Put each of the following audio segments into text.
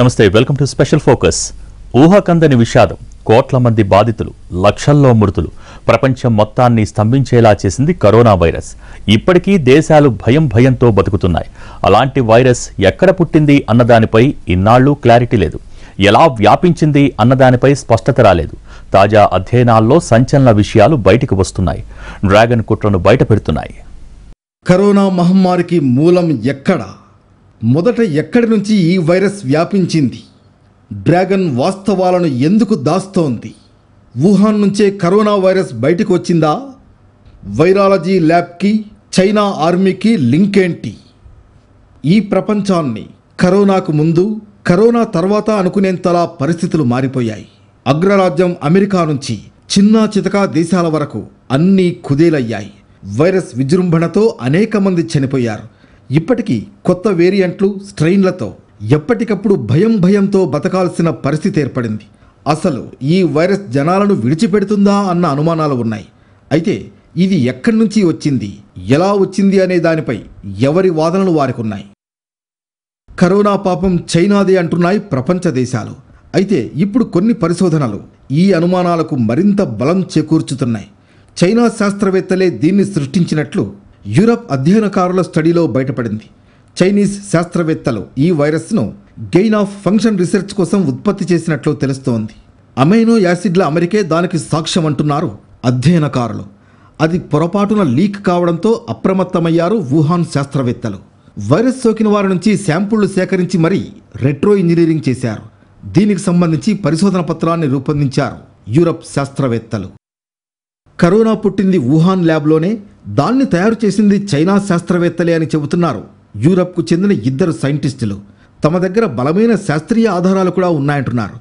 నమస్తే welcome to special focus ఊహకందని విషాదం కోట్ల మంది బాధితులు లక్షల్లో మృతులు ప్రపంచం మొత్తాన్ని స్తంభించేలా చేసింది కరోనా వైరస్ ఇప్పటికీ దేశాలు భయం భయంతో బతుకుతున్నాయి అలాంటి వైరస్ ఎక్కడ పుట్టింది అన్నదానిపై ఇన్నాళ్లు క్లారిటీ లేదు ఎలా వ్యాపించింది అన్నదానిపై స్పష్టత రాలేదు తాజా అధ్యయనాల్లో సంచలన విషయాలు బయటకు వస్తున్నాయి డ్రాగన్ కుట్రను బయట పెడుతున్నాయి కరోనా మహమ్మారికి మూలం ఎక్కడ మొదట ఎక్కడి నుంచి ఈ వైరస్ వ్యాపించింది డ్రాగన్ వాస్తవాలను ఎందుకు దాస్తోంది వుహాన్ నుంచే కరోనా వైరస్ బయటకు వచ్చిందా వైరాలజీ ల్యాబ్కి చైనా ఆర్మీకి లింక్ ఏంటి ఈ ప్రపంచాన్ని కరోనాకు ముందు కరోనా తర్వాత అనుకునేంతలా పరిస్థితులు మారిపోయాయి అగ్రరాజ్యం అమెరికా నుంచి చిన్నా చితకా దేశాల వరకు అన్నీ కుదేలయ్యాయి వైరస్ విజృంభణతో అనేక మంది చనిపోయారు ఇప్పటికీ కొత్త వేరియంట్లు స్ట్రెయిన్లతో ఎప్పటికప్పుడు భయం భయంతో బతకాల్సిన పరిస్థితి ఏర్పడింది అసలు ఈ వైరస్ జనాలను విడిచిపెడుతుందా అన్న అనుమానాలు ఉన్నాయి అయితే ఇది ఎక్కడి నుంచి వచ్చింది ఎలా వచ్చింది అనే దానిపై ఎవరి వాదనలు వారికున్నాయి కరోనా పాపం చైనాదే అంటున్నాయి ప్రపంచ దేశాలు అయితే ఇప్పుడు కొన్ని పరిశోధనలు ఈ అనుమానాలకు మరింత బలం చేకూర్చుతున్నాయి చైనా శాస్త్రవేత్తలే దీన్ని సృష్టించినట్లు యూరప్ అధ్యయనకారుల స్టడీలో బయటపడింది చైనీస్ శాస్త్రవేత్తలు ఈ వైరస్ను గెయిన్ ఆఫ్ ఫంక్షన్ రీసెర్చ్ కోసం ఉత్పత్తి చేసినట్లు తెలుస్తోంది అమైనో యాసిడ్ల అమెరికే దానికి సాక్ష్యం అంటున్నారు అధ్యయనకారులు అది పొరపాటున లీక్ కావడంతో అప్రమత్తమయ్యారు వుహాన్ శాస్త్రవేత్తలు వైరస్ సోకిన వారి నుంచి శాంపుళ్లు సేకరించి మరీ రెట్రో ఇంజనీరింగ్ చేశారు దీనికి సంబంధించి పరిశోధన పత్రాన్ని రూపొందించారు యూరప్ శాస్త్రవేత్తలు కరోనా పుట్టింది వుహాన్ ల్యాబ్లోనే దాన్ని తయారు చేసింది చైనా శాస్త్రవేత్తలే అని చెబుతున్నారు యూరప్కు చెందిన ఇద్దరు సైంటిస్టులు తమ దగ్గర బలమైన శాస్త్రీయ ఆధారాలు కూడా ఉన్నాయంటున్నారు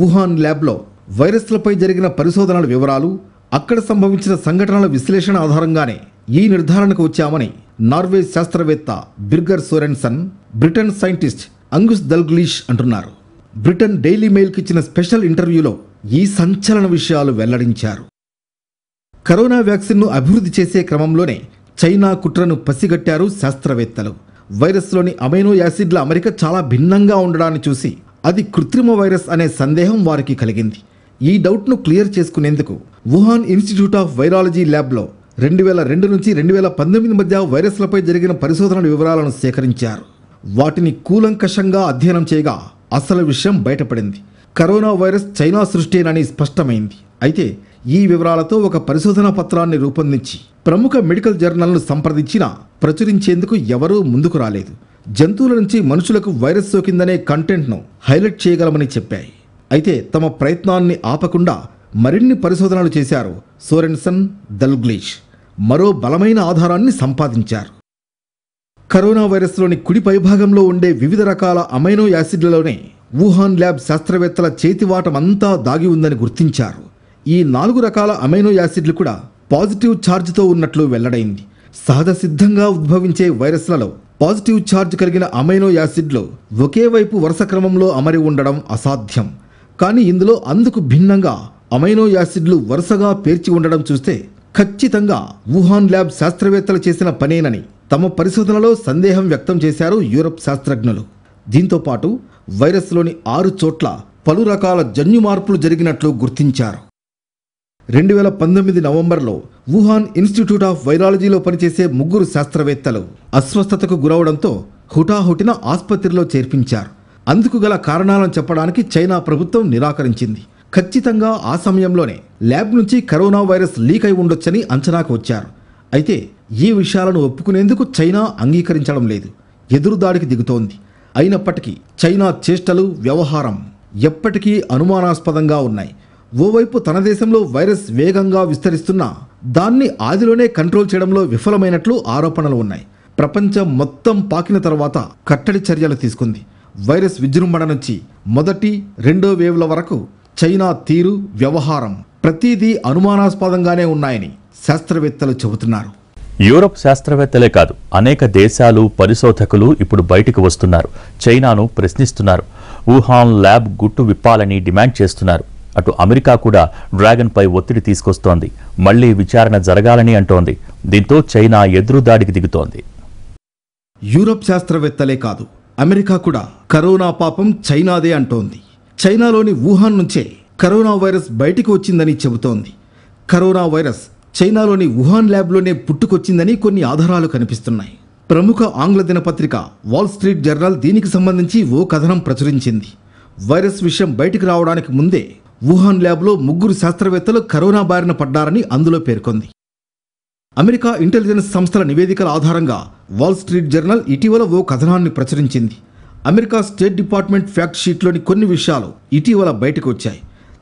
వుహాన్ ల్యాబ్లో వైరస్లపై జరిగిన పరిశోధనల వివరాలు అక్కడ సంభవించిన సంఘటనల విశ్లేషణ ఆధారంగానే ఈ నిర్ధారణకు వచ్చామని నార్వే శాస్త్రవేత్త Birger Sorensen Britain scientist Angus Dalgleish అంటున్నారు బ్రిటన్ డైలీ మెయిల్కి ఇచ్చిన స్పెషల్ ఇంటర్వ్యూలో ఈ సంచలన విషయాలు వెల్లడించారు కరోనా వ్యాక్సిన్ను అభివృద్ధి చేసే క్రమంలోనే చైనా కుట్రను పసిగట్టారు శాస్త్రవేత్తలు వైరస్లోని అమైనో యాసిడ్ల అమెరిక చాలా భిన్నంగా ఉండడాన్ని చూసి అది కృత్రిమ వైరస్ అనే సందేహం వారికి కలిగింది ఈ డౌట్ను క్లియర్ చేసుకునేందుకు వుహాన్ ఇన్స్టిట్యూట్ ఆఫ్ వైరాలజీ ల్యాబ్లో రెండు వేల రెండు నుంచి రెండు వేల పంతొమ్మిది మధ్య వైరస్లపై జరిగిన పరిశోధనల వివరాలను సేకరించారు వాటిని కూలంకషంగా అధ్యయనం చేయగా అసలు విషయం బయటపడింది కరోనా వైరస్ చైనా సృష్టి అని స్పష్టమైంది అయితే ఈ వివరాలతో ఒక పరిశోధనా పత్రాన్ని రూపొందించి ప్రముఖ మెడికల్ జర్నల్ను సంప్రదించినా ప్రచురించేందుకు ఎవరూ ముందుకు రాలేదు జంతువుల నుంచి మనుషులకు వైరస్ సోకిందనే కంటెంట్ను హైలైట్ చేయగలమని చెప్పాయి అయితే తమ ప్రయత్నాన్ని ఆపకుండా మరిన్ని పరిశోధనలు చేశారు సోరెన్సన్ దల్గ్లీష్ మరో బలమైన ఆధారాన్ని సంపాదించారు కరోనా వైరస్లోని కుడి పైభాగంలో ఉండే వివిధ రకాల అమైనో యాసిడ్లలోనే వుహాన్ ల్యాబ్ శాస్త్రవేత్తల చేతివాటమంతా దాగి ఉందని గుర్తించారు ఈ నాలుగు రకాల అమైనో యాసిడ్లు కూడా పాజిటివ్ ఛార్జ్తో ఉన్నట్లు వెల్లడైంది సహజ సిద్ధంగా ఉద్భవించే వైరస్లలో పాజిటివ్ ఛార్జ్ కలిగిన అమైనో యాసిడ్లు ఒకే వైపు వరుస క్రమంలో అమరి ఉండడం అసాధ్యం కానీ ఇందులో అందుకు భిన్నంగా అమైనో యాసిడ్లు వరుసగా పేర్చి ఉండడం చూస్తే ఖచ్చితంగా వుహాన్ ల్యాబ్ శాస్త్రవేత్తలు చేసిన పనేనని తమ పరిశోధనలో సందేహం వ్యక్తం చేశారు యూరప్ శాస్త్రజ్ఞులు దీంతో పాటు వైరస్లోని ఆరు చోట్ల పలు రకాల జన్యు మార్పులు జరిగినట్లు గుర్తించారు రెండు వేల పంతొమ్మిది నవంబర్లో వుహాన్ ఇన్స్టిట్యూట్ ఆఫ్ వైరాలజీలో పనిచేసే ముగ్గురు శాస్త్రవేత్తలు అస్వస్థతకు గురవడంతో హుటాహుటిన ఆసుపత్రిలో చేర్పించారు అందుకు గల కారణాలను చెప్పడానికి చైనా ప్రభుత్వం నిరాకరించింది ఖచ్చితంగా ఆ సమయంలోనే ల్యాబ్ నుంచి కరోనా వైరస్ లీక్ అయి ఉండొచ్చని అంచనాకు వచ్చారు అయితే ఈ విషయాలను ఒప్పుకునేందుకు చైనా అంగీకరించడం లేదు ఎదురుదాడికి దిగుతోంది అయినప్పటికీ చైనా చేష్టలు వ్యవహారం ఎప్పటికీ అనుమానాస్పదంగా ఉన్నాయి ఓవైపు తన దేశంలో వైరస్ వేగంగా విస్తరిస్తున్నా దాన్ని ఆదిలోనే కంట్రోల్ చేయడంలో విఫలమైనట్లు ఆరోపణలు ఉన్నాయి ప్రపంచం మొత్తం పాకిన తర్వాత కట్టడి చర్యలు తీసుకుంది వైరస్ విజృంభణ నుంచి మొదటి రెండో వేవ్ల వరకు చైనా తీరు వ్యవహారం ప్రతిదీ అనుమానాస్పదంగానే ఉన్నాయని శాస్త్రవేత్తలు చెబుతున్నారు యూరప్ శాస్త్రవేత్తలే కాదు అనేక దేశాలు పరిశోధకులు ఇప్పుడు బయటకు వస్తున్నారు చైనాను ప్రశ్నిస్తున్నారు వుహాన్ ల్యాబ్ గుట్టు విప్పాలని డిమాండ్ చేస్తున్నారు అటు అమెరికా కూడా డ్రాగన్పై ఒత్తిడి తీసుకొస్తోంది మళ్లీ విచారణ జరగాలని అంటోంది దీంతో చైనా ఎదురుదాడికి దిగుతోంది యూరప్ శాస్త్రవేత్తలే కాదు అమెరికా కూడా కరోనా పాపం చైనాదే అంటోంది చైనాలోని వుహాన్ నుంచే కరోనా వైరస్ బయటికి వచ్చిందని చెబుతోంది కరోనా వైరస్ చైనాలోని వుహాన్ ల్యాబ్లోనే పుట్టుకొచ్చిందని కొన్ని ఆధారాలు కనిపిస్తున్నాయి ప్రముఖ ఆంగ్ల దినపత్రిక వాల్ స్ట్రీట్ జర్నల్ దీనికి సంబంధించి ఓ కథనం ప్రచురించింది వైరస్ విషయం బయటికి రావడానికి ముందే వుహాన్ ల్యాబ్లో ముగ్గురు శాస్త్రవేత్తలు కరోనా బారిన పడ్డారని అందులో పేర్కొంది అమెరికా ఇంటెలిజెన్స్ సంస్థల నివేదికల ఆధారంగా వాల్ స్ట్రీట్ జర్నల్ ఇటీవల ఓ కథనాన్ని ప్రచురించింది అమెరికా స్టేట్ డిపార్ట్మెంట్ ఫ్యాక్ట్ షీట్లోని కొన్ని విషయాలు ఇటీవల బయటకు వచ్చాయి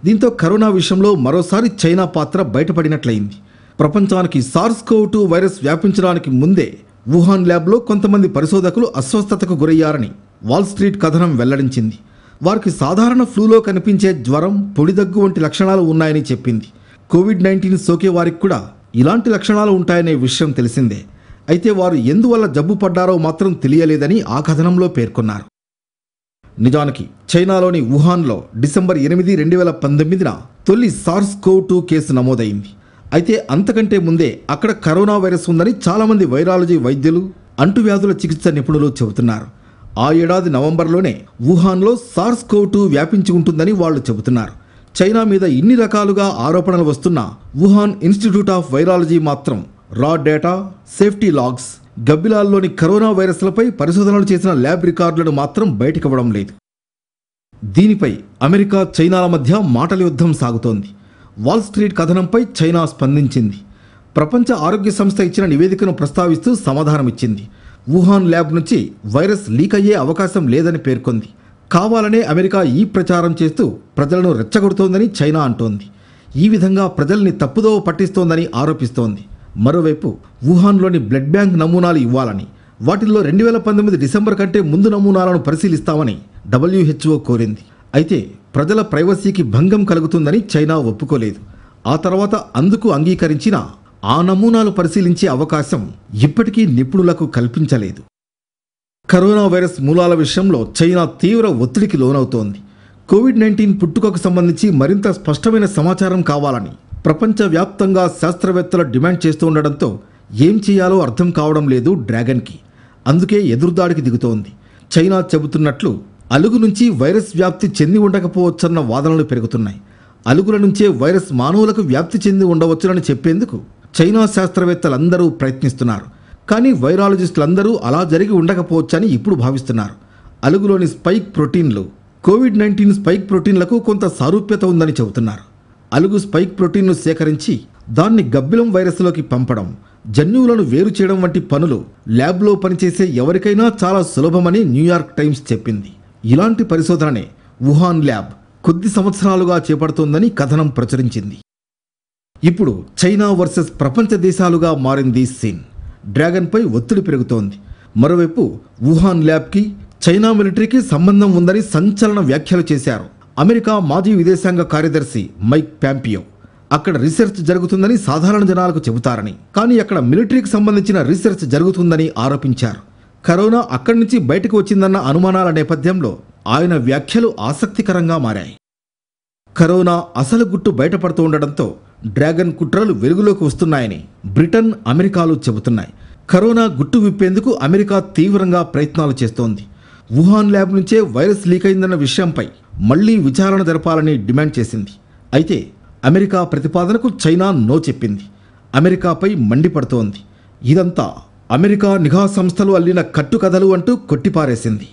దీంతో కరోనా విషయంలో మరోసారి చైనా పాత్ర బయటపడినట్లయింది ప్రపంచానికి సార్స్ కోవ్ టూ వైరస్ వ్యాపించడానికి ముందే వుహాన్ ల్యాబ్లో కొంతమంది పరిశోధకులు అస్వస్థతకు గురయ్యారని వాల్ స్ట్రీట్ కథనం వెల్లడించింది వారికి సాధారణ ఫ్లూలో కనిపించే జ్వరం పొడిదగ్గు వంటి లక్షణాలు ఉన్నాయని చెప్పింది కోవిడ్ నైన్టీన్ సోకే వారికి కూడా ఇలాంటి లక్షణాలు ఉంటాయనే విషయం తెలిసిందే అయితే వారు ఎందువల్ల జబ్బు పడ్డారో మాత్రం తెలియలేదని ఆ కథనంలో పేర్కొన్నారు నిజానికి చైనాలోని వుహాన్లో డిసెంబర్ ఎనిమిది రెండు వేల పంతొమ్మిదిన తొలి సార్స్ కోవ్ టూ కేసు నమోదైంది అయితే అంతకంటే ముందే అక్కడ కరోనా వైరస్ ఉందని చాలామంది వైరాలజీ వైద్యులు అంటువ్యాధుల చికిత్స నిపుణులు చెబుతున్నారు ఆ ఏడాది నవంబర్లోనే వుహాన్లో సార్స్ కోవ్ టూ వ్యాపించి ఉంటుందని వాళ్ళు చెబుతున్నారు చైనా మీద ఇన్ని రకాలుగా ఆరోపణలు వస్తున్న వుహాన్ ఇన్స్టిట్యూట్ ఆఫ్ వైరాలజీ మాత్రం రా డేటా సేఫ్టీ లాగ్స్ గబ్బిలాల్లోని కరోనా వైరస్లపై పరిశోధనలు చేసిన ల్యాబ్ రికార్డులను మాత్రం బయటకివ్వడం లేదు దీనిపై అమెరికా చైనాల మధ్య మాటల యుద్ధం సాగుతోంది వాల్ స్ట్రీట్ కథనంపై చైనా స్పందించింది ప్రపంచ ఆరోగ్య సంస్థ ఇచ్చిన నివేదికను ప్రస్తావిస్తూ సమాధానమిచ్చింది వుహాన్ ల్యాబ్ నుంచి వైరస్ లీక్ అయ్యే అవకాశం లేదని పేర్కొంది కావాలనే అమెరికా ఈ ప్రచారం చేస్తూ ప్రజలను రెచ్చగొడుతోందని చైనా అంటోంది ఈ విధంగా ప్రజల్ని తప్పుదోవ పట్టిస్తోందని ఆరోపిస్తోంది మరోవైపు వుహాన్లోని బ్లడ్ బ్యాంక్ నమూనాలు ఇవ్వాలని వాటిల్లో రెండు వేల పంతొమ్మిది డిసెంబర్ కంటే ముందు నమూనాలను పరిశీలిస్తామని డబ్ల్యూహెచ్ఓ కోరింది అయితే ప్రజల ప్రైవసీకి భంగం కలుగుతుందని చైనా ఒప్పుకోలేదు ఆ తర్వాత అందుకు అంగీకరించిన ఆ నమూనాలు పరిశీలించే అవకాశం ఇప్పటికీ నిపుణులకు కల్పించలేదు కరోనా వైరస్ మూలాల విషయంలో చైనా తీవ్ర ఒత్తిడికి లోనవుతోంది కోవిడ్ నైన్టీన్ పుట్టుకకు సంబంధించి మరింత స్పష్టమైన సమాచారం కావాలని ప్రపంచవ్యాప్తంగా శాస్త్రవేత్తలు డిమాండ్ చేస్తూ ఉండడంతో ఏం చేయాలో అర్థం కావడం లేదు డ్రాగన్కి అందుకే ఎదురుదాడికి దిగుతోంది చైనా చెబుతున్నట్లు అలుగు నుంచి వైరస్ వ్యాప్తి చెంది ఉండకపోవచ్చన్న వాదనలు పెరుగుతున్నాయి అలుగుల నుంచే వైరస్ మానవులకు వ్యాప్తి చెంది ఉండవచ్చునని చెప్పేందుకు చైనా శాస్త్రవేత్తలందరూ ప్రయత్నిస్తున్నారు కానీ వైరాలజిస్టులందరూ అలా జరిగి ఉండకపోవచ్చని ఇప్పుడు భావిస్తున్నారు అలుగులోని స్పైక్ ప్రోటీన్లు కోవిడ్ నైన్టీన్ స్పైక్ ప్రోటీన్లకు కొంత సారూప్యత ఉందని చెబుతున్నారు అలుగు స్పైక్ ప్రోటీన్ను సేకరించి దాన్ని గబ్బిలం వైరస్లోకి పంపడం జన్యువులను వేరు చేయడం వంటి పనులు ల్యాబ్లో పనిచేసే ఎవరికైనా చాలా సులభమని న్యూయార్క్ టైమ్స్ చెప్పింది ఇలాంటి పరిశోధననే వుహాన్ ల్యాబ్ కొద్ది సంవత్సరాలుగా చేపడుతోందని కథనం ప్రచురించింది ఇప్పుడు చైనా వర్సెస్ ప్రపంచ దేశాలుగా మారింది సీన్ డ్రాగన్పై ఒత్తిడి పెరుగుతోంది మరోవైపు వుహాన్ ల్యాబ్కి చైనా మిలిటరీకి సంబంధం ఉందని సంచలన వ్యాఖ్యలు చేశారు అమెరికా మాజీ విదేశాంగ కార్యదర్శి మైక్ ప్యాంపియో అక్కడ రీసెర్చ్ జరుగుతుందని సాధారణ జనాలకు చెబుతారని కానీ అక్కడ మిలిటరీకి సంబంధించిన రీసెర్చ్ జరుగుతుందని ఆరోపించారు కరోనా అక్కడి నుంచి బయటకు వచ్చిందన్న అనుమానాల నేపథ్యంలో ఆయన వ్యాఖ్యలు ఆసక్తికరంగా మారాయి కరోనా అసలు గుట్టు బయటపడుతూ ఉండడంతో డ్రాగన్ కుట్రలు వెలుగులోకి వస్తున్నాయని బ్రిటన్ అమెరికాలు చెబుతున్నాయి కరోనా గుట్టు విప్పేందుకు అమెరికా తీవ్రంగా ప్రయత్నాలు చేస్తోంది వుహాన్ ల్యాబ్ నుంచే వైరస్ లీక్ అయిందన్న విషయంపై మళ్లీ విచారణ జరపాలని డిమాండ్ చేసింది అయితే అమెరికా ప్రతిపాదనకు చైనా నో చెప్పింది అమెరికాపై మండిపడుతోంది ఇదంతా అమెరికా నిఘా సంస్థలు అల్లిన కట్టుకథలు అంటూ కొట్టిపారేసింది